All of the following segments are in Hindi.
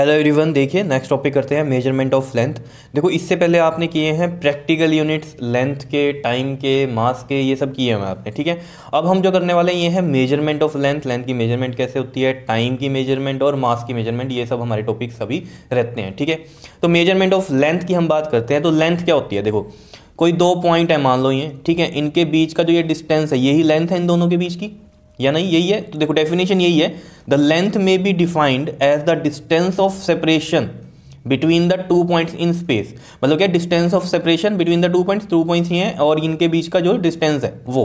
हेलो एवरीवन देखिए नेक्स्ट टॉपिक करते हैं मेजरमेंट ऑफ लेंथ देखो इससे पहले आपने किए हैं प्रैक्टिकल यूनिट्स लेंथ के टाइम के मास के ये सब किए हैं आपने ठीक है अब हम जो करने वाले हैं ये है मेजरमेंट ऑफ लेंथ लेंथ की मेजरमेंट कैसे होती है टाइम की मेजरमेंट और मास की मेजरमेंट ये सब हमारे टॉपिक सभी रहते हैं ठीक है तो मेजरमेंट ऑफ लेंथ की हम बात करते हैं तो लेंथ क्या होती है देखो कोई दो पॉइंट है मान लो ये ठीक है इनके बीच का जो ये डिस्टेंस है यही लेंथ है इन दोनों के बीच की या नहीं यही है तो देखो डेफिनेशन यही है the length may be defined as the distance of separation between the two points in space मतलब क्या distance of separation between the two points two points ही हैं और इनके बीच का जो डिस्टेंस है वो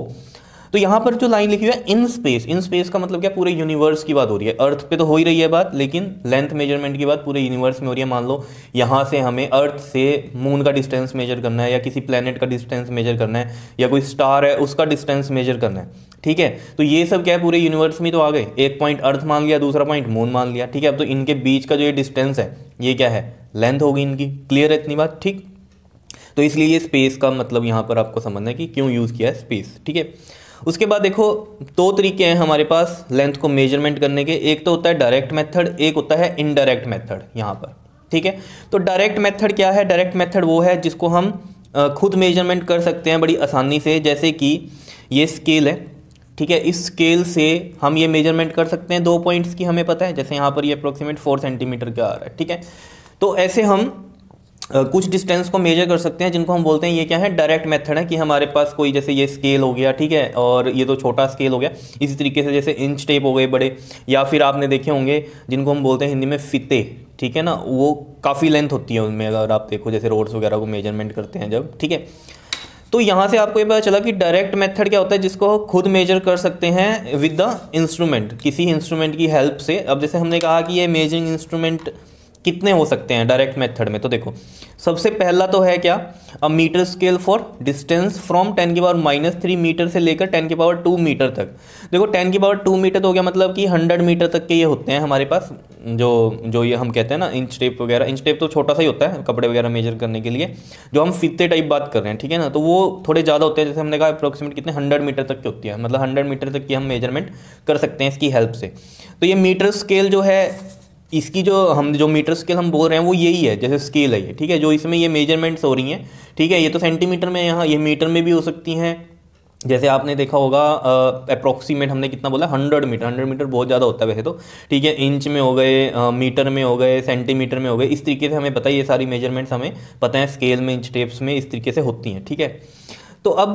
तो यहां पर जो लाइन लिखी हुई है इन स्पेस इन स्पेस का मतलब क्या पूरे यूनिवर्स की बात हो रही है अर्थ पे तो हो ही रही है बात लेकिन लेंथ मेजरमेंट की बात पूरे यूनिवर्स में हो रही है मान लो यहां से हमें अर्थ से मून का डिस्टेंस मेजर करना है या किसी प्लेनेट का डिस्टेंस मेजर करना है या कोई स्टार है उसका डिस्टेंस मेजर करना है ठीक है तो ये सब क्या है पूरे यूनिवर्स में तो आ गए एक पॉइंट अर्थ मान लिया दूसरा पॉइंट मून मान लिया ठीक है अब तो इनके बीच का जो ये डिस्टेंस है ये क्या है लेंथ होगी इनकी क्लियर है इतनी बात ठीक तो इसलिए ये स्पेस का मतलब यहां पर आपको समझना है कि क्यों यूज़ किया है स्पेस ठीक है उसके बाद देखो दो तरीके हैं हमारे पास लेंथ को मेजरमेंट करने के एक तो होता है डायरेक्ट मेथड एक होता है इनडायरेक्ट मेथड यहाँ पर ठीक है तो डायरेक्ट मेथड क्या है डायरेक्ट मेथड वो है जिसको हम खुद मेजरमेंट कर सकते हैं बड़ी आसानी से जैसे कि ये स्केल है ठीक है इस स्केल से हम ये मेजरमेंट कर सकते हैं दो पॉइंट्स की हमें पता है जैसे यहाँ पर ये अप्रोक्सीमेट फोर सेंटीमीटर का आ रहा है ठीक है तो ऐसे हम कुछ डिस्टेंस को मेजर कर सकते हैं जिनको हम बोलते हैं ये क्या है डायरेक्ट मेथड है कि हमारे पास कोई जैसे ये स्केल हो गया ठीक है और ये तो छोटा स्केल हो गया इसी तरीके से जैसे इंच टेप हो गए बड़े या फिर आपने देखे होंगे जिनको हम बोलते हैं हिंदी में फिते ठीक है ना वो काफ़ी लेंथ होती है उनमें अगर आप देखो जैसे रोड्स वगैरह को मेजरमेंट करते हैं जब ठीक है तो यहाँ से आपको ये पता चला कि डायरेक्ट मेथड क्या होता है जिसको खुद मेजर कर सकते हैं विद द इंस्ट्रूमेंट किसी इंस्ट्रूमेंट की हेल्प से अब जैसे हमने कहा कि ये मेजरिंग इंस्ट्रूमेंट कितने हो सकते हैं डायरेक्ट मेथड में तो देखो सबसे पहला तो है क्या a metre scale for distance from ten की पावर माइनस थ्री मीटर से लेकर टेन की पावर टू मीटर तक देखो टेन की पावर टू मीटर तो हो गया मतलब कि हंड्रेड मीटर तक के ये होते हैं हमारे पास जो जो ये हम कहते हैं ना इंच टेप वगैरह इंच टेप तो छोटा सा ही होता है कपड़े वगैरह मेजर करने के लिए जो हम फीते टाइप बात कर रहे हैं ठीक है ना तो वो थोड़े ज़्यादा होते हैं जैसे हमने कहा अप्रोक्सीमेट कितने हंड्रेड मीटर तक की होती है मतलब हंड्रेड मीटर तक की हम मेजरमेंट कर सकते हैं इसकी हेल्प से तो ये मीटर स्केल जो है इसकी जो हम जो मीटर स्केल हम बोल रहे हैं वो यही है जैसे स्केल है ये ठीक है जो इसमें ये मेजरमेंट्स हो रही हैं ठीक है ये तो सेंटीमीटर में यहाँ ये मीटर में भी हो सकती हैं जैसे आपने देखा होगा अप्रोक्सीमेट हमने कितना बोला हंड्रेड मीटर हंड्रेड मीटर बहुत ज़्यादा होता है वैसे तो ठीक है इंच में हो गए मीटर में हो गए सेंटीमीटर में हो गए इस तरीके से हमें पता है ये सारी मेजरमेंट्स हमें पता है स्केल में इंच टेप्स में इस तरीके से होती हैं ठीक है तो अब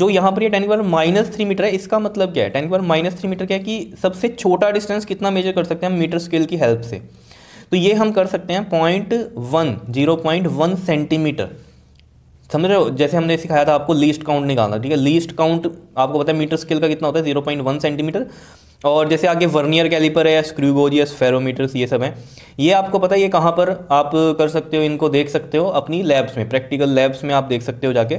जो यहाँ पर ये ten power minus three metre है इसका मतलब क्या है ten power minus three metre क्या है कि सबसे छोटा डिस्टेंस कितना मेजर कर सकते हैं मीटर स्केल की हेल्प से तो ये हम कर सकते हैं point one zero point one centimetre समझ रहे हो जैसे हमने सिखाया था आपको लीस्ट काउंट निकालना ठीक है लीस्ट काउंट आपको पता है मीटर स्केल का कितना होता है जीरो पॉइंट वन सेंटीमीटर और जैसे आगे वर्नियर कैलिपर है या स्क्रू गोज या स्फेरोमीटर्स ये सब हैं ये आपको पता है ये कहाँ पर आप कर सकते हो इनको देख सकते हो अपनी लैब्स में प्रैक्टिकल लैब्स में आप देख सकते हो जाके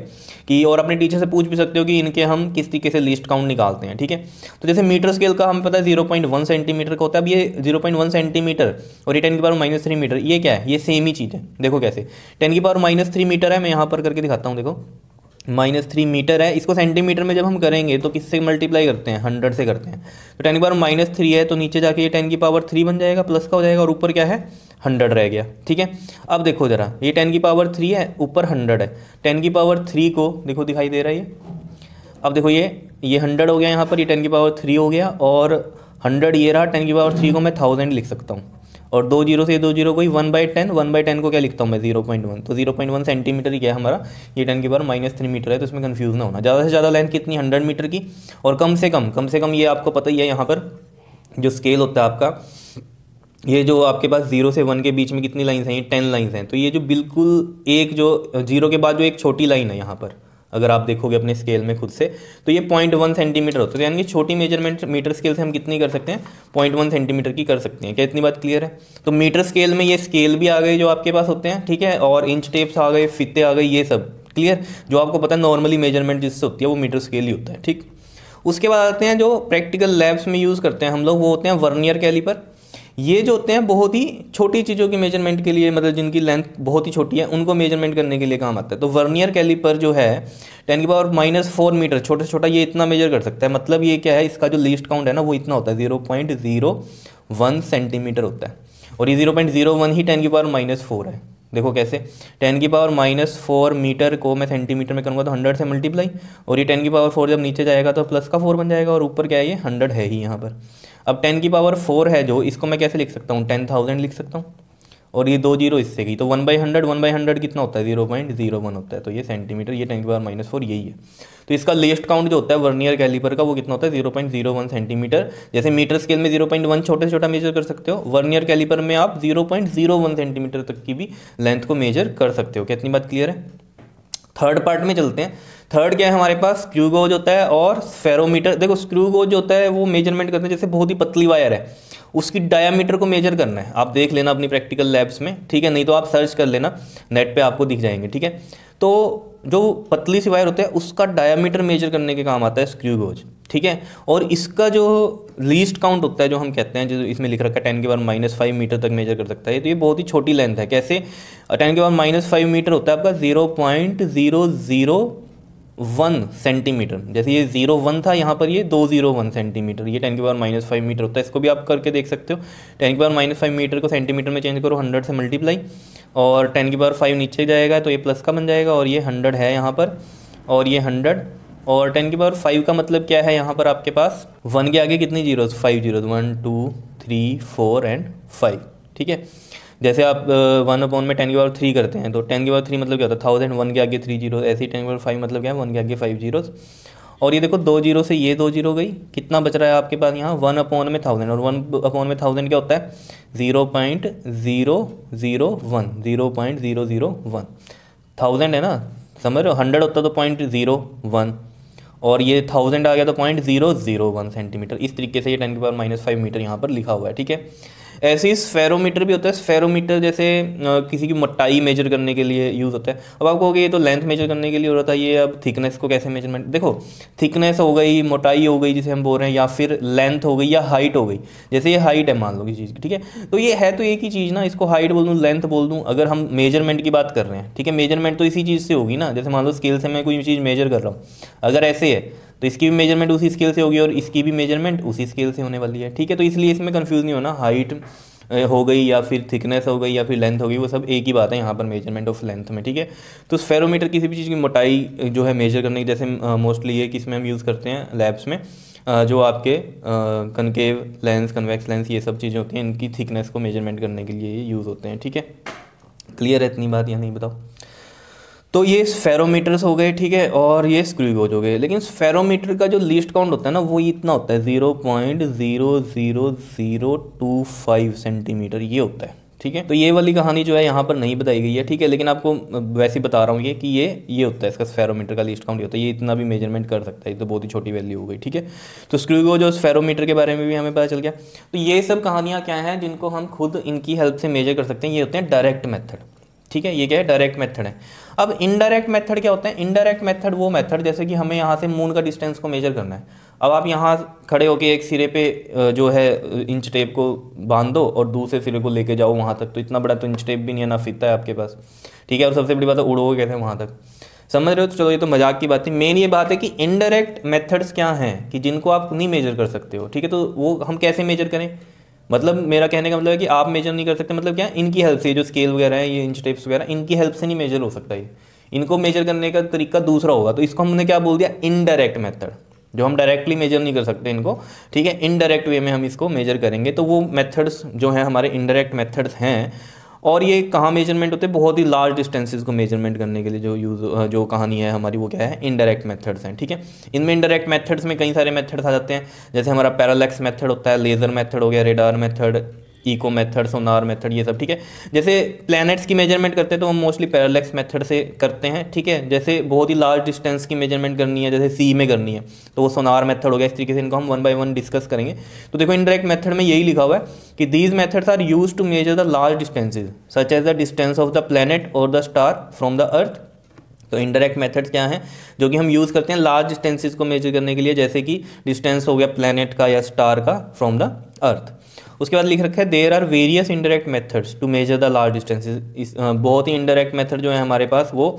कि और अपने टीचर से पूछ भी सकते हो कि इनके हम किस तरीके से लिस्ट काउंट निकालते हैं ठीक है तो जैसे मीटर स्केल का हमें पता है जीरो पॉइंट वन सेंटीमीटर का होता है अब ये जीरो पॉइंट वन सेंटीमीटर और ये टेन की पावर माइनस थ्री मीटर ये क्या है ये सेम ही चीज़ है देखो कैसे टेन की पावर माइनस थ्री मीटर है मैं यहाँ पर करके दिखाता हूँ देखो माइनस थ्री मीटर है इसको सेंटीमीटर में जब हम करेंगे तो किससे मल्टीप्लाई करते हैं हंड्रेड से करते हैं तो टेन की पावर माइनस थ्री है तो नीचे जाके ये टेन की पावर थ्री बन जाएगा प्लस का हो जाएगा और ऊपर क्या है हंड्रेड रह गया ठीक है अब देखो ज़रा ये टेन की पावर थ्री है ऊपर हंड्रेड है टेन की पावर थ्री को देखो दिखाई दे रहा है ये अब देखो ये ये हंड्रेड हो गया यहाँ पर ये टेन की पावर थ्री हो गया और हंड्रेड ये रहा टेन की पावर थ्री को मैं थाउजेंड लिख सकता हूँ और दो जीरो से दो जीरो कोई one by ten one by ten को क्या लिखता हूँ मैं जीरो पॉइंट वन तो जीरो पॉइंट वन सेंटीमीटर ही क्या है हमारा ये टेन के बार माइनस थ्री मीटर है तो इसमें कन्फ्यूज ना होना ज़्यादा से ज़्यादा लेंथ कितनी हंड्रेड मीटर की और कम से कम कम से कम ये आपको पता ही है यहाँ पर जो स्केल होता है आपका ये जो आपके पास जीरो से वन के बीच में कितनी लाइन्स हैं ये टेन लाइन्स हैं तो ये जो बिल्कुल एक जो जीरो के बाद जो एक छोटी लाइन है यहाँ पर अगर आप देखोगे अपने स्केल में खुद से तो ये पॉइंट वन सेंटीमीटर होता है तो यानी कि छोटी मेजरमेंट मीटर स्केल से हम कितनी कर सकते हैं पॉइंट वन सेंटीमीटर की कर सकते हैं क्या इतनी बात क्लियर है तो मीटर स्केल में ये स्केल भी आ गए जो आपके पास होते हैं ठीक है और इंच टेप्स आ गए फित्ते आ गए ये सब क्लियर जो आपको पता है नॉर्मली मेजरमेंट जिससे होती है वो मीटर स्केल ही होता है ठीक उसके बाद आते हैं जो प्रैक्टिकल लैब्स में यूज़ करते हैं हम लोग वो होते हैं वर्नियर कैलीपर ये जो होते हैं बहुत ही छोटी चीज़ों की मेजरमेंट के लिए मतलब जिनकी लेंथ बहुत ही छोटी है उनको मेजरमेंट करने के लिए काम आता है तो वर्नियर कैलीपर जो है टेन की पावर माइनस फोर मीटर छोटा से छोटा ये इतना मेजर कर सकता है मतलब ये क्या है इसका जो लीस्ट काउंट है ना वो इतना होता है zero point zero one centimetre होता है और ये ज़ीरो पॉइंट ज़ीरो वन ही टेन की पावर माइनस फोर है देखो कैसे टेन की पावर माइनस फोर मीटर को मैं सेंटीमीटर में करूँगा तो हंड्रेड से मल्टीप्लाई और ये टेन की पावर फोर जब नीचे जाएगा तो प्लस का फोर बन जाएगा और ऊपर क्या है ये हंड्रेड है ही यहाँ पर अब टेन की पावर फोर है जो इसको मैं कैसे लिख सकता हूँ टेन थाउजेंड लिख सकता हूँ और ये दो जीरो इससे की तो one by hundred one by hundred कितना होता है जीरो पॉइंट जीरो वन होता है तो ये सेंटीमीटर ये टेन की पावर माइनस फोर यही है तो इसका लेस्ट काउंट जो होता है वर्नियर कैलिपर का वो कितना होता है zero point zero one centimetre जैसे मीटर स्केल में जीरो पॉइंट वन छोटे से छोटा मेजर कर सकते हो वर्नियर कैलिपर में आप zero point zero one centimetre तक की भी लेंथ को मेजर कर सकते हो कितनी बात क्लियर है थर्ड पार्ट में चलते हैं थर्ड क्या है हमारे पास स्क्रू गोज होता है और फेरोमीटर देखो स्क्रू गोज होता है वो मेजरमेंट करते हैं जैसे बहुत ही पतली वायर है उसकी डायामीटर को मेजर करना है आप देख लेना अपनी प्रैक्टिकल लैब्स में ठीक है नहीं तो आप सर्च कर लेना नेट पे आपको दिख जाएंगे ठीक है तो जो पतली सी वायर होता है उसका डायामीटर मेजर करने के काम आता है स्क्रू गोज ठीक है और इसका जो लीस्ट काउंट होता है जो हम कहते हैं जो इसमें लिख रखा है टेन के बार माइनस फाइव मीटर तक मेजर कर सकता है तो ये बहुत ही छोटी लेंथ है कैसे टेन के बार माइनस फाइव मीटर होता है आपका zero point zero zero one centimetre जैसे ये जीरो वन था यहाँ पर ये दो जीरो वन सेंटीमीटर ये टेन के पावर माइनस फाइव मीटर होता है इसको भी आप करके देख सकते हो टेन के पावर माइनस फाइव मीटर को सेंटीमीटर में चेंज करो हंड्रेड से मल्टीप्लाई और टेन के पावर फाइव नीचे जाएगा तो ये प्लस का बन जाएगा और ये हंड्रेड है यहाँ पर और ये हंड्रेड और टेन के पावर फाइव का मतलब क्या है यहाँ पर आपके पास वन के आगे कितनी zeros five zeros one two three four and five ठीक है जैसे आप वन अपॉन में टेन के बाद थ्री करते हैं तो टेन के बाद थ्री मतलब क्या होता है थाउजेंड वन के आगे थ्री जीरो ऐसे ही टेन के बाद फाइव मतलब क्या है वन के आगे फाइव जीरोज़ और ये देखो दो जीरो से ये दो जीरो गई कितना बच रहा है आपके पास यहाँ वन अपॉन में थाउजेंड और वन अपॉन में थाउजेंड क्या होता है zero point zero zero one zero point zero zero one thousand है ना समझ रहे हो हंड्रेड होता तो पॉइंट ज़ीरो वन और ये थाउजेंड आ गया तो point zero zero one centimetre इस तरीके से ये टेन के पावर माइनस फाइव मीटर यहाँ पर लिखा हुआ है ठीक है ऐसे ही स्फेरोमीटर भी होता है स्फेरोमीटर जैसे किसी की मोटाई मेजर करने के लिए यूज़ होता है अब आप कहोगे ये तो लेंथ मेजर करने के लिए हो रहा था ये अब थिकनेस को कैसे मेजरमेंट देखो थिकनेस हो गई मोटाई हो गई जिसे हम बोल रहे हैं या फिर लेंथ हो गई या हाइट हो गई जैसे ये हाइट है मान लो किसी चीज़ की ठीक है तो ये है तो एक ही चीज़ ना इसको हाइट बोल दूँ लेंथ बोल दूँ अगर हम मेजरमेंट की बात कर रहे हैं ठीक है मेजरमेंट तो इसी चीज़ से होगी ना जैसे मान लो स्केल से मैं कोई चीज़ मेजर कर रहा हूँ अगर ऐसे है तो इसकी भी मेजरमेंट उसी स्केल से होगी और इसकी भी मेजरमेंट उसी स्केल से होने वाली है ठीक है तो इसलिए इसमें कन्फ्यूज़ नहीं होना हाइट हो गई या फिर थिकनेस हो गई या फिर लेंथ हो गई वो सब एक ही बात है यहाँ पर मेजरमेंट ऑफ लेंथ में ठीक है तो स्फेरोमीटर किसी भी चीज़ की मोटाई जो है मेजर करने की जैसे मोस्टली ये किस में हम यूज़ करते हैं लैब्स में जो आपके कनकेव लेंस कन्वेक्स लेंस ये सब चीज़ें होती हैं इनकी थिकनेस को मेजरमेंट करने के लिए यूज़ होते हैं ठीक है क्लियर है इतनी बात या नहीं बताओ तो ये फेरोमीटर्स हो गए ठीक है और ये स्क्रू गोज हो गए लेकिन फेरोमीटर का जो लीस्ट काउंट होता है ना वो इतना होता है zero point zero zero zero two five centimetre ये होता है ठीक है तो ये वाली कहानी जो है यहाँ पर नहीं बताई गई है ठीक है लेकिन आपको वैसे ही बता रहा हूँ ये कि ये ये होता है इसका फेरोमीटर का लिस्ट काउंट होता है ये इतना भी मेजरमेंट कर सकता है तो बहुत ही छोटी वैल्यू हो गई ठीक है तो स्क्रू को जो फेरोमीटर के बारे में भी हमें पता चल गया तो ये सब कहानियाँ क्या हैं जिनको हम खुद इनकी हेल्प से मेजर कर सकते हैं ये होते हैं डायरेक्ट मैथड ठीक है ये क्या है डायरेक्ट मेथड है अब इनडायरेक्ट मेथड क्या होते हैं इनडायरेक्ट मेथड वो मेथड जैसे कि हमें यहाँ से मून का डिस्टेंस को मेजर करना है अब आप यहाँ खड़े होकर एक सिरे पे जो है इंच टेप को बांध दो और दूसरे सिरे को लेके जाओ वहाँ तक तो इतना बड़ा तो इंच टेप भी नहीं है ना फिता है आपके पास ठीक है और सबसे बड़ी बात है उड़ोगे कैसे वहाँ तक समझ रहे हो तो चलो ये तो मजाक की बात थी मेन ये बात है कि इनडायरेक्ट मेथड्स क्या हैं कि जिनको आप नहीं मेजर कर सकते हो ठीक है तो वो हम कैसे मेजर करें मतलब मेरा कहने का मतलब है कि आप मेजर नहीं कर सकते मतलब क्या इनकी हेल्प से जो स्केल वगैरह है ये इंच टेप्स वगैरह इनकी हेल्प से नहीं मेजर हो सकता ये इनको मेजर करने का तरीका दूसरा होगा तो इसको हमने क्या बोल दिया इनडायरेक्ट मेथड जो हम डायरेक्टली मेजर नहीं कर सकते इनको ठीक है इनडायरेक्ट वे में हम इसको मेजर करेंगे तो वो मेथड्स जो हैं हमारे इनडायरेक्ट मेथड्स हैं और ये कहाँ मेजरमेंट होते हैं बहुत ही लार्ज डिस्टेंसेज को मेजरमेंट करने के लिए जो यूज जो कहानी है हमारी वो क्या है इनडायरेक्ट मेथड्स हैं ठीक है इनमें इनडायरेक्ट मेथड्स में कई सारे मेथड्स आ जाते हैं जैसे हमारा पैरालैक्स मेथड होता है लेज़र मेथड हो गया radar method echo method sonar method ये सब ठीक है जैसे प्लैनेट्स की मेजरमेंट करते हैं तो हम मोस्टली पैरालेक्स मेथड से करते हैं ठीक है जैसे बहुत ही लार्ज डिस्टेंस की मेजरमेंट करनी है जैसे सी में करनी है तो वो सोनार मेथड हो गया इस तरीके से इनको हम वन बाई वन डिस्कस करेंगे तो देखो इनडायरेक्ट मेथड में यही लिखा हुआ है कि these methods are use to measure the large distances such as the distance of the planet और the star from the earth तो इनडायरेक्ट मेथड्स क्या हैं जो कि हम यूज़ करते हैं लार्ज डिस्टेंसेज को मेजर करने के लिए जैसे कि डिस्टेंस हो गया प्लानट का या स्टार का फ्रॉम द अर्थ उसके बाद लिख रखा है there are various indirect methods to measure the large distances बहुत ही इनडायरेक्ट मेथड जो है हमारे पास वो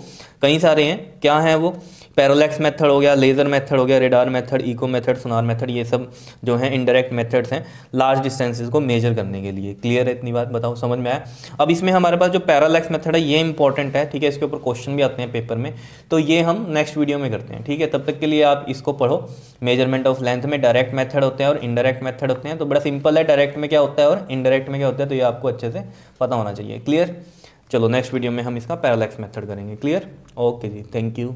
कई सारे हैं क्या हैं वो पैरोलैक्स मेथड हो गया लेज़र मेथड हो गया radar method echo method sonar method ये सब जो हैं इनडायरेक्ट मेथड्स हैं लार्ज डिस्टेंसेज को मेजर करने के लिए क्लियर है इतनी बात बताओ समझ में आया अब इसमें हमारे पास जो पैरालैक्स मेथड है ये इंपॉर्टेंट है ठीक है इसके ऊपर क्वेश्चन भी आते हैं पेपर में तो ये हम नेक्स्ट वीडियो में करते हैं ठीक है तब तक के लिए आप इसको पढ़ो मेजरमेंट ऑफ लेंथ में डायरेक्ट मैथड होते हैं और इनडायरेक्ट मैथड होते हैं तो बड़ा सिंपल है डायरेक्ट में क्या होता है और इनडायरेक्ट में क्या होता है तो ये आपको अच्छे से पता होना चाहिए क्लियर चलो नेक्स्ट वीडियो में हम इसका पैरालैक्स मेथड करेंगे क्लियर ओके जी थैंक यू